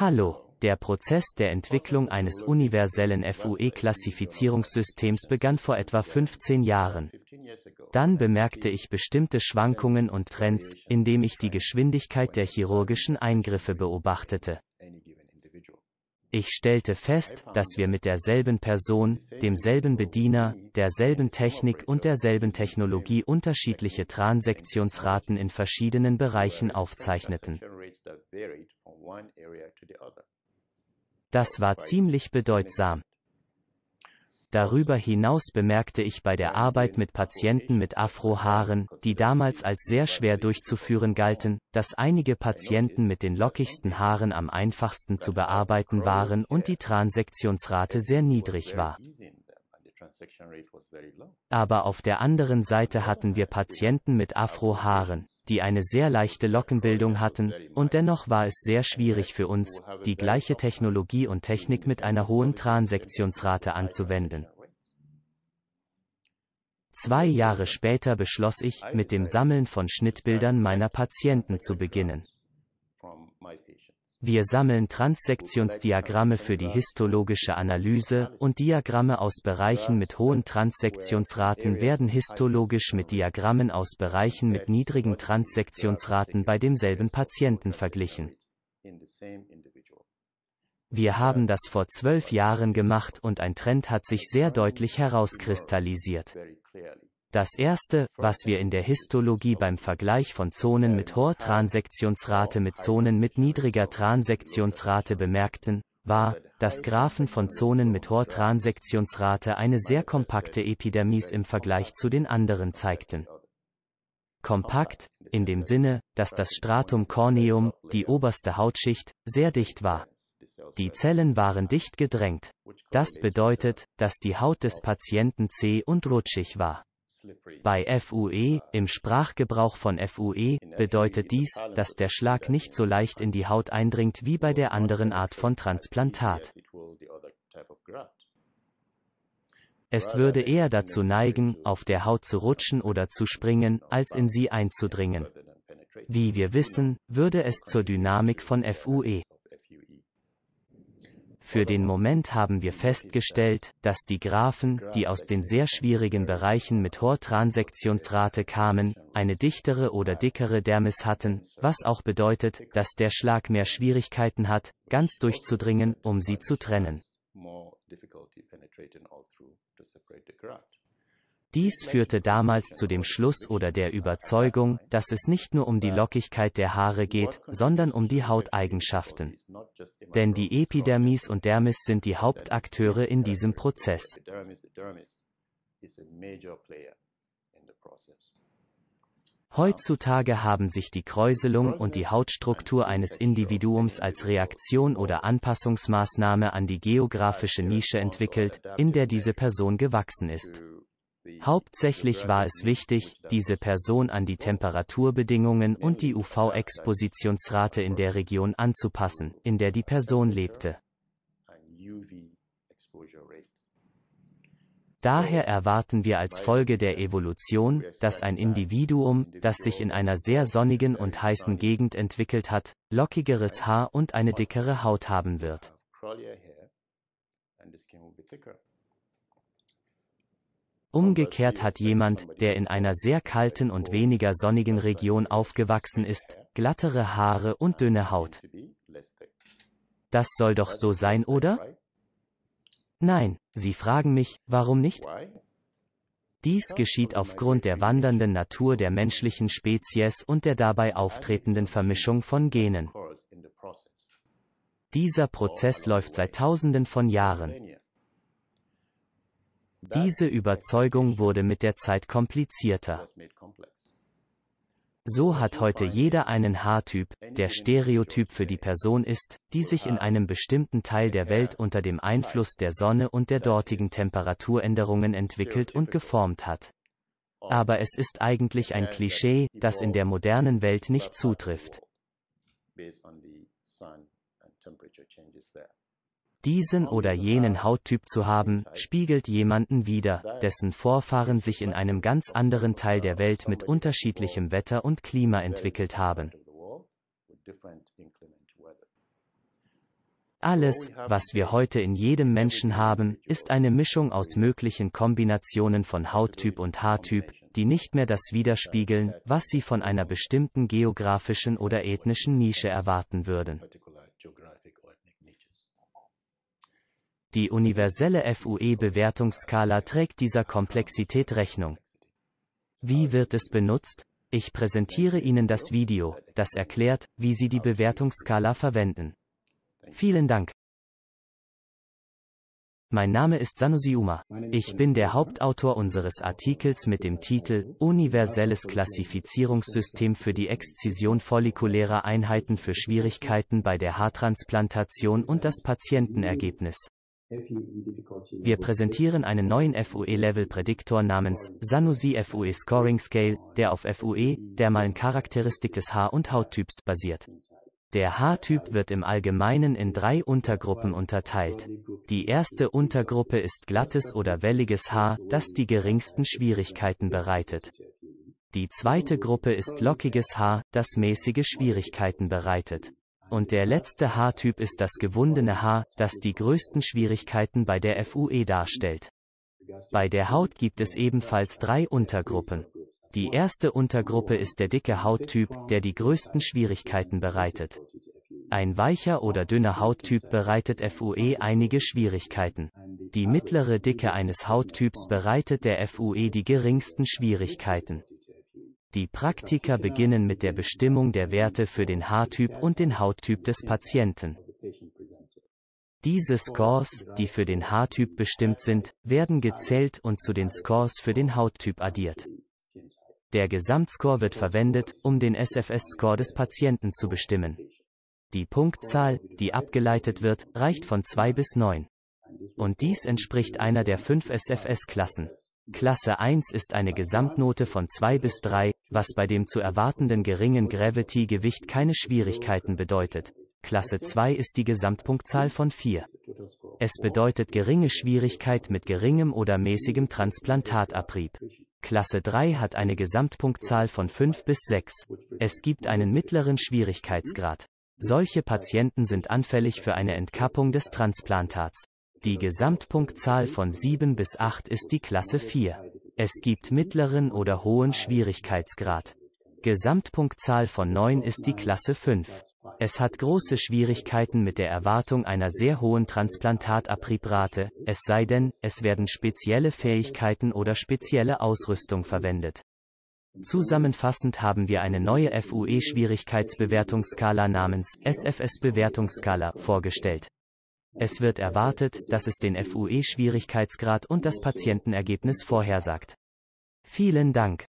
Hallo. Der Prozess der Entwicklung eines universellen FUE-Klassifizierungssystems begann vor etwa 15 Jahren. Dann bemerkte ich bestimmte Schwankungen und Trends, indem ich die Geschwindigkeit der chirurgischen Eingriffe beobachtete. Ich stellte fest, dass wir mit derselben Person, demselben genau Bediener, derselben Technik und derselben Technologie unterschiedliche Transaktionsraten in verschiedenen Bereichen aufzeichneten. Das war ziemlich bedeutsam. Darüber hinaus bemerkte ich bei der Arbeit mit Patienten mit Afrohaaren, die damals als sehr schwer durchzuführen galten, dass einige Patienten mit den lockigsten Haaren am einfachsten zu bearbeiten waren und die Transsektionsrate sehr niedrig war. Aber auf der anderen Seite hatten wir Patienten mit Afrohaaren, die eine sehr leichte Lockenbildung hatten, und dennoch war es sehr schwierig für uns, die gleiche Technologie und Technik mit einer hohen Transaktionsrate anzuwenden. Zwei Jahre später beschloss ich, mit dem Sammeln von Schnittbildern meiner Patienten zu beginnen. Wir sammeln Transsektionsdiagramme für die histologische Analyse und Diagramme aus Bereichen mit hohen Transsektionsraten werden histologisch mit Diagrammen aus Bereichen mit niedrigen Transsektionsraten bei demselben Patienten verglichen. Wir haben das vor zwölf Jahren gemacht und ein Trend hat sich sehr deutlich herauskristallisiert. Das erste, was wir in der Histologie beim Vergleich von Zonen mit hoher Transektionsrate mit Zonen mit niedriger Transektionsrate bemerkten, war, dass Graphen von Zonen mit hoher Transektionsrate eine sehr kompakte Epidermis im Vergleich zu den anderen zeigten. Kompakt, in dem Sinne, dass das Stratum corneum, die oberste Hautschicht, sehr dicht war. Die Zellen waren dicht gedrängt. Das bedeutet, dass die Haut des Patienten zäh und rutschig war. Bei FUE, äh, im Sprachgebrauch von FUE, e bedeutet dies, dass der Schlag nicht so leicht in die Haut eindringt wie bei der anderen Art von Transplantat. Es würde eher dazu neigen, auf der Haut zu rutschen oder zu springen, als in sie einzudringen. Wie wir wissen, würde es zur Dynamik von FUE für den Moment haben wir festgestellt, dass die Graphen, die aus den sehr schwierigen Bereichen mit hoher Transaktionsrate kamen, eine dichtere oder dickere Dermis hatten, was auch bedeutet, dass der Schlag mehr Schwierigkeiten hat, ganz durchzudringen, um sie zu trennen. Dies führte damals zu dem Schluss oder der Überzeugung, dass es nicht nur um die Lockigkeit der Haare geht, sondern um die Hauteigenschaften. Denn die Epidermis und Dermis sind die Hauptakteure in diesem Prozess. Heutzutage haben sich die Kräuselung und die Hautstruktur eines Individuums als Reaktion oder Anpassungsmaßnahme an die geografische Nische entwickelt, in der diese Person gewachsen ist. Hauptsächlich war es wichtig, diese Person an die Temperaturbedingungen und die UV-Expositionsrate in der Region anzupassen, in der die Person lebte. Daher erwarten wir als Folge der Evolution, dass ein Individuum, das sich in einer sehr sonnigen und heißen Gegend entwickelt hat, lockigeres Haar und eine dickere Haut haben wird. Umgekehrt hat jemand, der in einer sehr kalten und weniger sonnigen Region aufgewachsen ist, glattere Haare und dünne Haut. Das soll doch so sein, oder? Nein, Sie fragen mich, warum nicht? Dies geschieht aufgrund der wandernden Natur der menschlichen Spezies und der dabei auftretenden Vermischung von Genen. Dieser Prozess läuft seit Tausenden von Jahren. Diese Überzeugung wurde mit der Zeit komplizierter. So hat heute jeder einen Haartyp, der Stereotyp für die Person ist, die sich in einem bestimmten Teil der Welt unter dem Einfluss der Sonne und der dortigen Temperaturänderungen entwickelt und geformt hat. Aber es ist eigentlich ein Klischee, das in der modernen Welt nicht zutrifft. Diesen oder jenen Hauttyp zu haben, spiegelt jemanden wider, dessen Vorfahren sich in einem ganz anderen Teil der Welt mit unterschiedlichem Wetter und Klima entwickelt haben. Alles, was wir heute in jedem Menschen haben, ist eine Mischung aus möglichen Kombinationen von Hauttyp und Haartyp, die nicht mehr das widerspiegeln, was sie von einer bestimmten geografischen oder ethnischen Nische erwarten würden. Die universelle FUE-Bewertungsskala trägt dieser Komplexität Rechnung. Wie wird es benutzt? Ich präsentiere Ihnen das Video, das erklärt, wie Sie die Bewertungsskala verwenden. Vielen Dank. Mein Name ist Sanusi Uma. Ich bin der Hauptautor unseres Artikels mit dem Titel Universelles Klassifizierungssystem für die Exzision follikulärer Einheiten für Schwierigkeiten bei der Haartransplantation und das Patientenergebnis. Wir präsentieren einen neuen FUE-Level-Prädiktor namens Sanusi FUE Scoring Scale, der auf FUE, der malen Charakteristik des Haar- und Hauttyps, basiert. Der Haartyp wird im Allgemeinen in drei Untergruppen unterteilt. Die erste Untergruppe ist glattes oder welliges Haar, das die geringsten Schwierigkeiten bereitet. Die zweite Gruppe ist lockiges Haar, das mäßige Schwierigkeiten bereitet. Und der letzte Haartyp ist das gewundene Haar, das die größten Schwierigkeiten bei der FUE darstellt. Bei der Haut gibt es ebenfalls drei Untergruppen. Die erste Untergruppe ist der dicke Hauttyp, der die größten Schwierigkeiten bereitet. Ein weicher oder dünner Hauttyp bereitet FUE einige Schwierigkeiten. Die mittlere Dicke eines Hauttyps bereitet der FUE die geringsten Schwierigkeiten. Die Praktika beginnen mit der Bestimmung der Werte für den Haartyp und den Hauttyp des Patienten. Diese Scores, die für den Haartyp bestimmt sind, werden gezählt und zu den Scores für den Hauttyp addiert. Der Gesamtscore wird verwendet, um den SFS-Score des Patienten zu bestimmen. Die Punktzahl, die abgeleitet wird, reicht von 2 bis 9. Und dies entspricht einer der fünf SFS-Klassen. Klasse 1 ist eine Gesamtnote von 2 bis 3, was bei dem zu erwartenden geringen Gravity-Gewicht keine Schwierigkeiten bedeutet. Klasse 2 ist die Gesamtpunktzahl von 4. Es bedeutet geringe Schwierigkeit mit geringem oder mäßigem Transplantatabrieb. Klasse 3 hat eine Gesamtpunktzahl von 5 bis 6. Es gibt einen mittleren Schwierigkeitsgrad. Solche Patienten sind anfällig für eine Entkappung des Transplantats. Die Gesamtpunktzahl von 7 bis 8 ist die Klasse 4. Es gibt mittleren oder hohen Schwierigkeitsgrad. Gesamtpunktzahl von 9 ist die Klasse 5. Es hat große Schwierigkeiten mit der Erwartung einer sehr hohen Transplantatabriebrate, es sei denn, es werden spezielle Fähigkeiten oder spezielle Ausrüstung verwendet. Zusammenfassend haben wir eine neue FUE-Schwierigkeitsbewertungsskala namens SFS-Bewertungsskala vorgestellt. Es wird erwartet, dass es den FUE-Schwierigkeitsgrad und das Patientenergebnis vorhersagt. Vielen Dank.